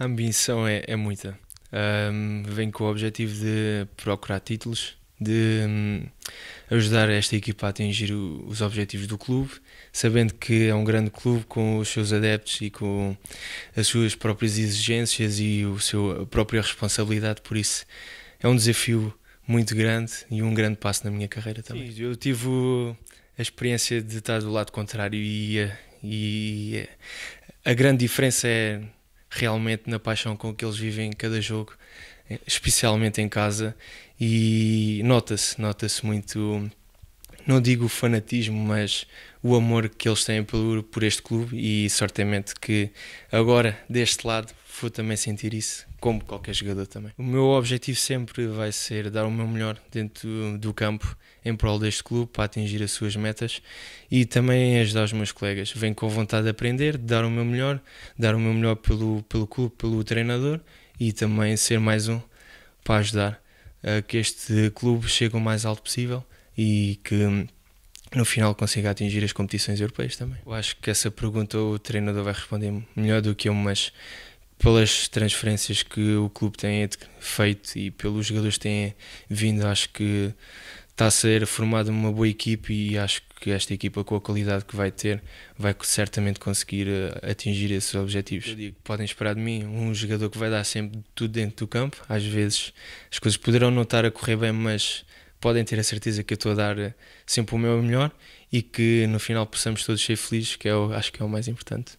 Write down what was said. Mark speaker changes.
Speaker 1: A ambição é, é muita. Um, vem com o objetivo de procurar títulos, de um, ajudar esta equipa a atingir o, os objetivos do clube, sabendo que é um grande clube com os seus adeptos e com as suas próprias exigências e o seu, a própria responsabilidade, por isso é um desafio muito grande e um grande passo na minha carreira também. Sim, eu tive a experiência de estar do lado contrário e, e a grande diferença é realmente na paixão com que eles vivem em cada jogo, eh, especialmente em casa, e nota-se, nota-se muito não digo o fanatismo, mas o amor que eles têm por, por este clube e certamente que agora deste lado vou também sentir isso, como qualquer jogador também. O meu objetivo sempre vai ser dar o meu melhor dentro do campo em prol deste clube para atingir as suas metas e também ajudar os meus colegas. Venho com vontade de aprender, de dar o meu melhor, dar o meu melhor pelo, pelo clube, pelo treinador e também ser mais um para ajudar a que este clube chegue o mais alto possível e que no final consiga atingir as competições europeias também. Eu acho que essa pergunta o treinador vai responder melhor do que eu, mas pelas transferências que o clube tem feito e pelos jogadores que têm vindo, acho que está a ser formada uma boa equipe e acho que esta equipa com a qualidade que vai ter vai certamente conseguir eh, atingir esses objetivos. Eu digo, podem esperar de mim um jogador que vai dar sempre tudo dentro do campo. Às vezes as coisas poderão não estar a correr bem, mas podem ter a certeza que eu estou a dar eh, sempre o meu melhor e que no final possamos todos ser felizes, que é o, acho que é o mais importante.